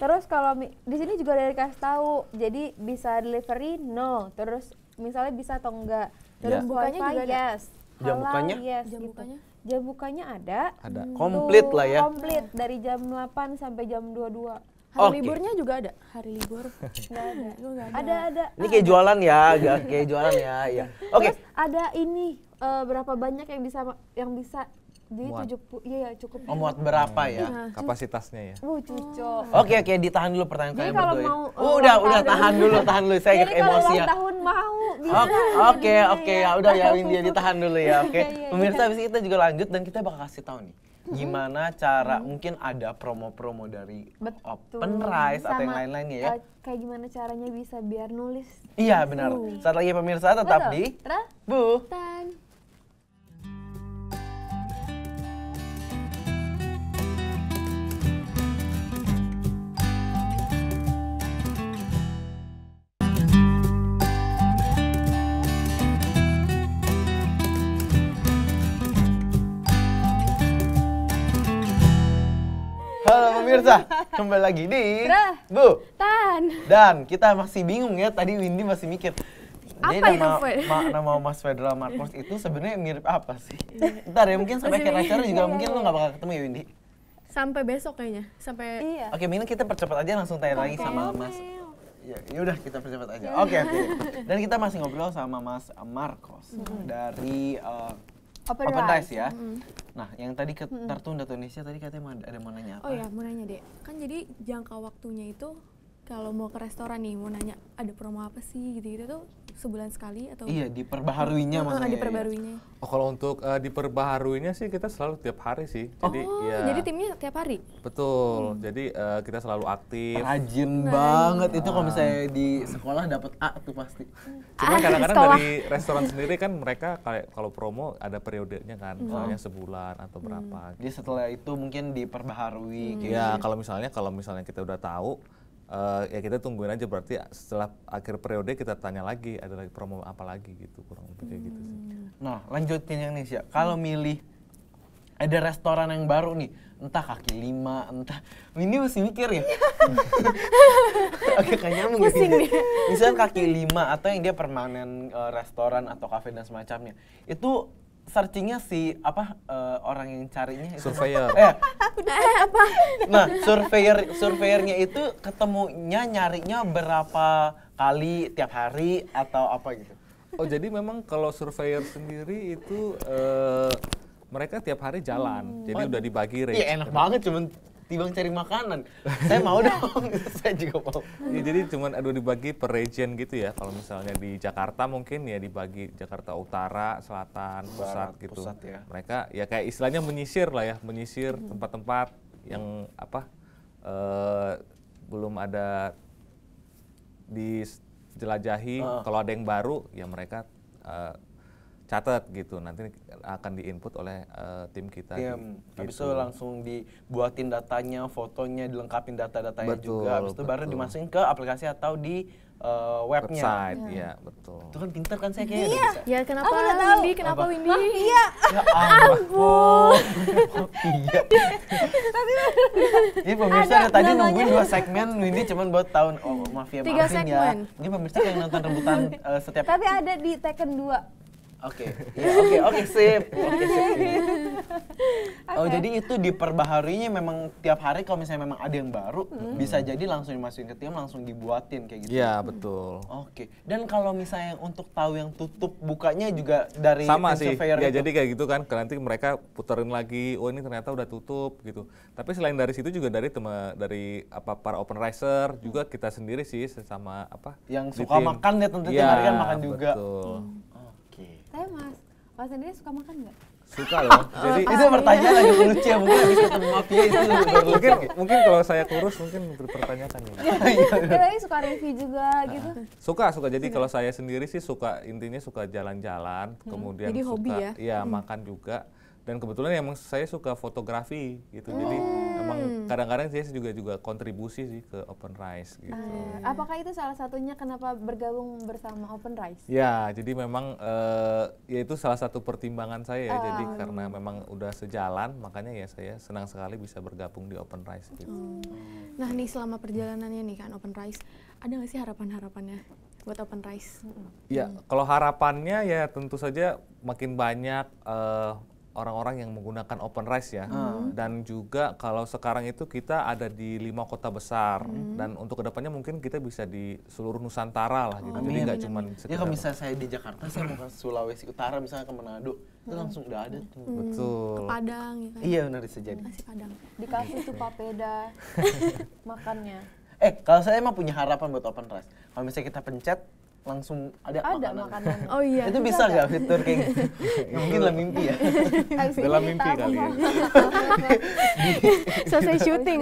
terus kalau di sini juga dari kasih tahu, jadi bisa delivery no, terus misalnya bisa atau enggak. Jam ya. bukanya juga yes. Jam bukanya? Yes, jam gitu. bukanya? Jam bukanya ada. Ada. Komplit lah ya. Komplit dari jam 8 sampai jam 22. Hari okay. liburnya juga ada. Hari libur enggak [LAUGHS] ada. ada. Ada ada. Ini kayak jualan ya, ya kayak jualan ya, ya. Oke. Okay. ada ini uh, berapa banyak yang bisa yang bisa di tujuh puluh, iya, iya cukup. Oh, muat berapa ya? Iya. Kapasitasnya ya. Uh, oh cucok. Oke, oke, ditahan dulu pertanyaan kalian berdua. Ya. Eh, udah, udah tahan dulu, tahan dulu. Saya emosi ya. kalau tahun mau Oke, oke, ya udah ya Windia ditahan dulu ya. Oke. Okay. Iya, iya, pemirsa habis kita juga lanjut dan kita bakal kasih tahu nih gimana cara hmm. mungkin ada promo-promo dari Betul. Open Rice atau yang lain-lainnya ya. Eh, kayak gimana caranya bisa biar nulis. Iya, benar. Saat lagi ya, pemirsa tetap Betul. di Bu. pemirsa, kembali lagi di Bu Tan. Dan kita masih bingung ya, tadi Windy masih mikir apa nama, itu [LAUGHS] Ma, nama Mas Federal Marcos itu sebenarnya mirip apa sih? Ntar ya mungkin sampai akhir acara juga ya, mungkin lo gak bakal ketemu ya Windy. Sampai besok kayaknya. Sampai iya. Oke, mungkin kita percepat aja langsung tanya lagi sama Mas. Ya, ya, udah kita percepat aja. Oke, okay, Okay. Dan kita masih ngobrol sama Mas Marcos mm -hmm. dari uh, open, open rice, ya. Mm. Nah, yang tadi ke, tertunda Tunisia tadi katanya ada mau nanya oh apa? Oh ya, mau nanya deh. Kan jadi jangka waktunya itu kalau mau ke restoran nih mau nanya ada promo apa sih gitu-gitu tuh sebulan sekali atau iya diperbaharuinya uh, maksudnya diperbaruinya iya. oh kalau untuk uh, diperbaharuinya sih kita selalu tiap hari sih jadi oh, ya jadi timnya tiap hari betul hmm. jadi uh, kita selalu aktif rajin nah, banget itu kalau ah. misalnya di sekolah dapat A tuh pasti [LAUGHS] cuma ah, kadang-kadang dari restoran sendiri kan mereka kayak kalau promo ada periodenya kan hmm. misalnya oh. sebulan atau hmm. berapa hmm. jadi setelah itu mungkin diperbaharui hmm. gitu. ya kalau misalnya kalau misalnya kita udah tahu uh, ya kita tungguin aja berarti setelah akhir periode kita tanya lagi ada lagi promo apa lagi gitu kurang lebih kayak gitu sih. Hmm. Nah lanjutin yang nih sih kalau milih ada restoran yang baru nih entah kaki lima entah ini masih mikir ya oke [LAUGHS] kayaknya ya. pusing misalnya kaki lima atau yang dia permanen uh, restoran atau kafe dan semacamnya itu searchingnya si apa uh, orang yang carinya itu surveyor eh, [LAUGHS] eh apa nah surveyor surveyornya itu ketemunya nyarinya berapa kali tiap hari atau apa gitu oh jadi memang kalau surveyor sendiri itu uh, mereka tiap hari jalan hmm. jadi oh, udah dibagi rate iya enak banget cuman Tibang cari makanan. Saya mau dong, [LAUGHS] saya juga mau. Ya, jadi cuman aduh dibagi per region gitu ya. Kalau misalnya di Jakarta mungkin ya dibagi Jakarta Utara, Selatan, Barat, Pusat gitu. Pusat, ya. Mereka ya kayak istilahnya menyisir lah ya, menyisir hmm. tempat-tempat hmm. yang apa uh, belum ada dijelajahi. Uh. Kalau ada yang baru ya mereka uh, catat gitu nanti akan diinput oleh uh, tim kita. Iya. Gitu. Habis itu langsung dibuatin datanya, fotonya, dilengkapi data-datanya juga. Habis itu baru dimasukin ke aplikasi atau di uh, webnya. Website, ya, betul. Itu kan pinter kan saya kayaknya iya. Kenapa Ya kenapa oh, Windy, kenapa Apa? Windy? Hah? Iya. iya. Ya [LAUGHS] ampun. [LAUGHS] iya. Tapi ini pemirsa ada, tadi namanya. nungguin dua segmen Windy cuman buat tahun oh maaf ya Tiga maafin ya. segmen. ya. Ini pemirsa yang nonton rebutan uh, setiap Tapi ada di Tekken 2. Oke, ya, oke, oke sip. Oke okay, sip. Okay. [LAUGHS] Oh jadi itu diperbaharinya memang tiap hari kalau misalnya memang ada yang baru hmm. bisa jadi langsung dimasukin ke tim langsung dibuatin kayak gitu. Iya betul. Oke. Okay. Dan kalau misalnya untuk tahu yang tutup bukanya juga dari sama sih. Ya itu. jadi kayak gitu kan. Nanti mereka puterin lagi. Oh ini ternyata udah tutup gitu. Tapi selain dari situ juga dari teman dari apa para open riser juga hmm. kita sendiri sih sama apa yang suka tim. makan ya tentu ya, hari iya, kan makan juga. Betul. Hmm saya Mas, Mas sendiri suka makan nggak? Suka loh. [LAUGHS] Oh, Jadi itu pertanyaan yang lucu ya mungkin habis ketemu [LAUGHS] mafia itu. mungkin mungkin kalau saya kurus mungkin dipertanyakan ya. Iya, iya, iya. Tapi suka review juga ah, gitu. Suka suka. Jadi kalau saya sendiri sih suka intinya suka jalan-jalan, hmm. kemudian suka ya, hmm. makan juga. Dan kebetulan emang saya suka fotografi gitu. Jadi oh emang hmm. kadang-kadang saya juga juga kontribusi sih ke Open Rise gitu. Uh, apakah itu salah satunya kenapa bergabung bersama Open Rise? Ya, jadi memang uh, ya itu salah satu pertimbangan saya ya. Uh, jadi ah. karena memang udah sejalan, makanya ya saya senang sekali bisa bergabung di Open Rise gitu. Hmm. Nah, nih selama perjalanannya nih kan Open Rise, ada nggak sih harapan-harapannya? buat Open Rice? Hmm. Ya, hmm. kalau harapannya ya tentu saja makin banyak uh, orang-orang yang menggunakan open rice ya. Hmm. hmm. Dan juga kalau sekarang itu kita ada di lima kota besar hmm. dan untuk kedepannya mungkin kita bisa di seluruh Nusantara lah Oh, Jadi nggak cuma Ya kalau misalnya saya di Jakarta saya mau ke Sulawesi Utara misalnya ke Manado itu hmm. langsung udah ada tuh. Hmm. Betul. Ke Padang ya kan. Iya benar bisa jadi. Masih Padang. Dikasih tuh papeda [LAUGHS] makannya. Eh, kalau saya emang punya harapan buat open rice. Kalau misalnya kita pencet langsung ada, ada makanan. makanan. [LAUGHS] Oh iya. Itu bisa nggak fitur kayak gitu? [LAUGHS] Ya, mungkin lah mimpi ya. [LAUGHS] dalam mimpi kali ya. Kan. Selesai syuting.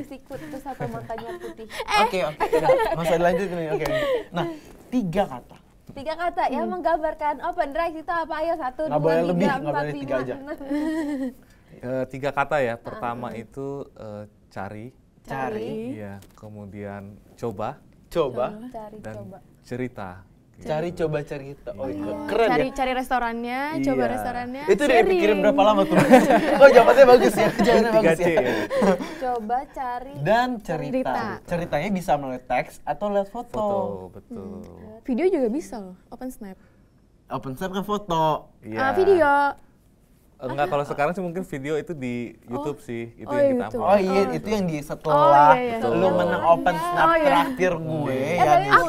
Disikut terus apa matanya putih. Eh. Oke oke. okay. Masa dilanjutin nih. Oke. Nah tiga kata. Tiga kata hmm. yang menggambarkan open drive itu apa? Ayo satu, nggak dua, tiga, lebih, empat, boleh tiga aja. e, tiga kata ya. Ah. Pertama uh -huh. itu e, cari. Cari. Iya. Kemudian coba. Coba. coba. Cari, dan coba cerita. Cari coba gitu. coba cerita. Oh, iya. keren cari, ya. Cari restorannya, iya. coba restorannya. Itu udah dipikirin berapa lama tuh? [LAUGHS] oh, jawabannya bagus ya. [LAUGHS] Jawabannya bagus ya. Iya. coba cari dan cerita. cerita. Ceritanya bisa melalui teks atau lewat foto. Foto, betul. Hmm. Video juga bisa loh, open snap. Open snap kan foto. Yeah. Ah, video. Enggak, kalau sekarang sih mungkin video itu di YouTube oh. sih, itu oh, yang iya, kita oh, upload. Oh iya, oh. itu yang di oh, setelah oh, iya, iya. lu menang open iya. snap oh, iya. terakhir iya. gue eh, ya Nisa.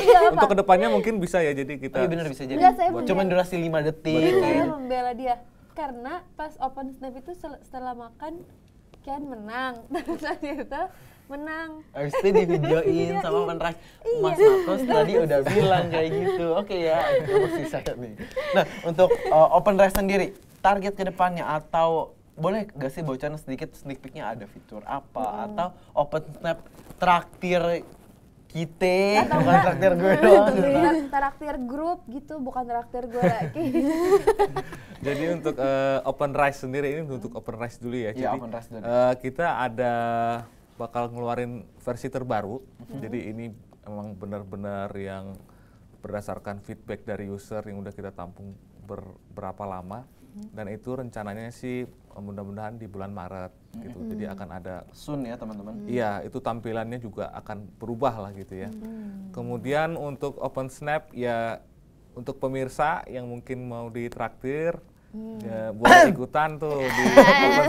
Okay. Untuk kedepannya mungkin bisa ya, jadi kita. Oh, iya bener bisa jadi. Enggak, Cuman durasi 5 detik. Saya membela dia karena pas open snap itu setelah makan Ken menang, [LAUGHS] terus itu menang. Habis di videoin sama iya. Mas Marcos tadi udah bilang kayak gitu. Oke okay, ya, itu masih saya nih. Nah, untuk uh, open race sendiri, target ke depannya atau boleh gak sih bocoran sedikit sneak peeknya ada fitur apa hmm. atau open snap traktir kita atau bukan traktir gue doang traktir grup gitu bukan traktir gue lagi [LAUGHS] jadi untuk uh, open rice sendiri ini untuk hmm. open rice dulu ya, ya jadi open rice dulu. Uh, kita ada bakal ngeluarin versi terbaru hmm. jadi ini emang benar-benar yang berdasarkan feedback dari user yang udah kita tampung ber, berapa lama dan itu rencananya sih eh, mudah-mudahan di bulan Maret gitu. Hmm. Jadi akan ada sun ya teman-teman. Iya, itu tampilannya juga akan berubah lah gitu ya. Hmm. Kemudian untuk Open Snap ya untuk pemirsa yang mungkin mau ditraktir Ya, buat [COUGHS] ikutan tuh di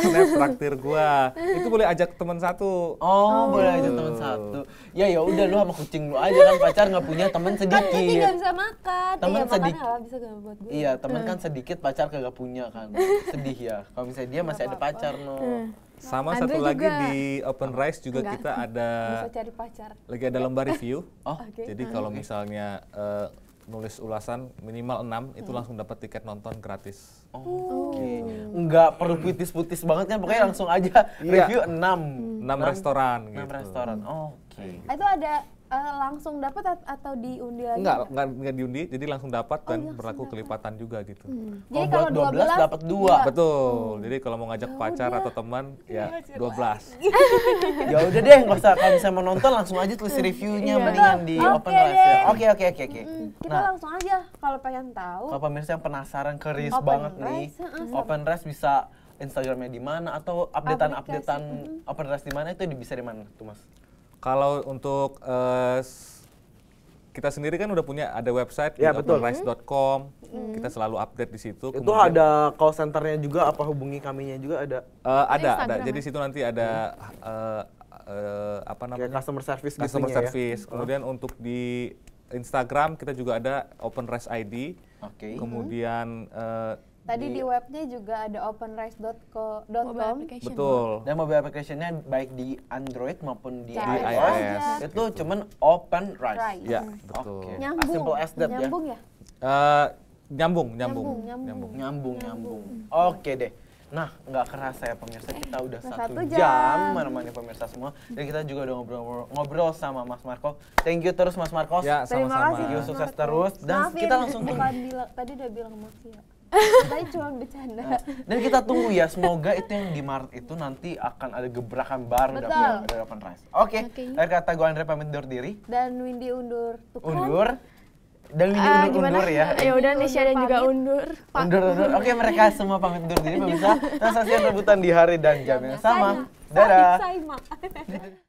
internet [COUGHS] traktir gua. Itu boleh ajak teman satu. Oh, oh, boleh ajak teman satu. Ya ya udah lu sama kucing lu aja kan pacar nggak punya teman sedikit. Kan nggak bisa makan. Teman iya, ya, sedikit. bisa buat gue. Iya, teman hmm. kan sedikit pacar kagak punya kan. [LAUGHS] Sedih ya. Kalau misalnya dia masih ada pacar no. Hmm. Sama Andre satu juga. lagi di Open Rice juga Enggak. kita ada bisa cari pacar. Lagi ada lembar review. Oh. [LAUGHS] Okay. Jadi kalau misalnya uh, nulis ulasan minimal 6 itu hmm. langsung dapat tiket nonton gratis. Oke. Enggak oh. perlu putis-putis banget kan pokoknya langsung aja iya. review 6. 6 restoran gitu. 6 restoran. Oke. Itu ada uh, langsung dapat atau diundi lagi? Enggak, enggak, enggak diundi, jadi langsung dapat oh, dan iya, langsung berlaku dapet. kelipatan juga gitu. Hmm. Jadi oh, kalau 12, dapat 2. Betul. Hmm. Jadi kalau mau ngajak Yaudah. pacar atau teman ya, ya 12. [LAUGHS] ya udah deh, enggak usah kalau bisa menonton langsung aja tulis hmm. reviewnya iya. mendingan di okay, open rice. Ya. Oke oke oke oke. Hmm, kita nah, langsung aja kalau pengen tahu. Kalau pemirsa yang penasaran keris banget rice. nih. -hmm. open rest bisa Instagramnya di mana atau updatean-updatean mm -hmm. Open rest di mana itu bisa di mana tuh Mas? Kalau untuk uh, kita sendiri kan udah punya ada website ya, openrice.com. Hmm. Kita selalu update di situ. Itu Kemudian, ada call centernya juga apa hubungi kaminya juga ada? Uh, ada, ada. Jadi situ nanti ada uh, uh, apa namanya? Kayak customer service gitu customer ya? service. Ya? Kemudian oh. untuk di Instagram kita juga ada openrice ID. Oke. Okay. Kemudian uh, Tadi di, di webnya juga ada openrice.com. Betul. Dan mobile applicationnya baik di Android maupun di, iOS. Ya. Itu gitu. cuman openrice. Ya, hmm. betul. Okay. Nyambung. Ah, simple as that ya. nyambung ya. ya? Uh, nyambung, nyambung. Nyambung, nyambung. Nyambung, nyambung. nyambung. Oke okay deh. Nah, nggak kerasa ya pemirsa, kita eh, udah satu, satu jam, jam menemani pemirsa semua. Dan kita juga udah ngobrol-ngobrol sama Mas Marco. Thank you terus Mas Marco. Ya, sama-sama. Terima kasih. Sukses terus. Dan Maafin. Ya, kita langsung... Bukan tadi udah bilang maaf ya. Tapi cuma bercanda. Nah, dan kita tunggu ya, semoga itu yang di Maret itu nanti akan ada gebrakan baru dari Open Rise. Oke, okay. okay. kata gue Andre pamit undur diri. Dan Windy undur tukang. Undur. Dan Windy uh, undur, ya. [LAUGHS] Ya udah Nisha dan juga undur. Undur, undur. Oke, okay, mereka semua pamit undur diri pemirsa. [LAUGHS] Nah, saksikan rebutan di hari dan jam yang sama. Dadah. [LAUGHS]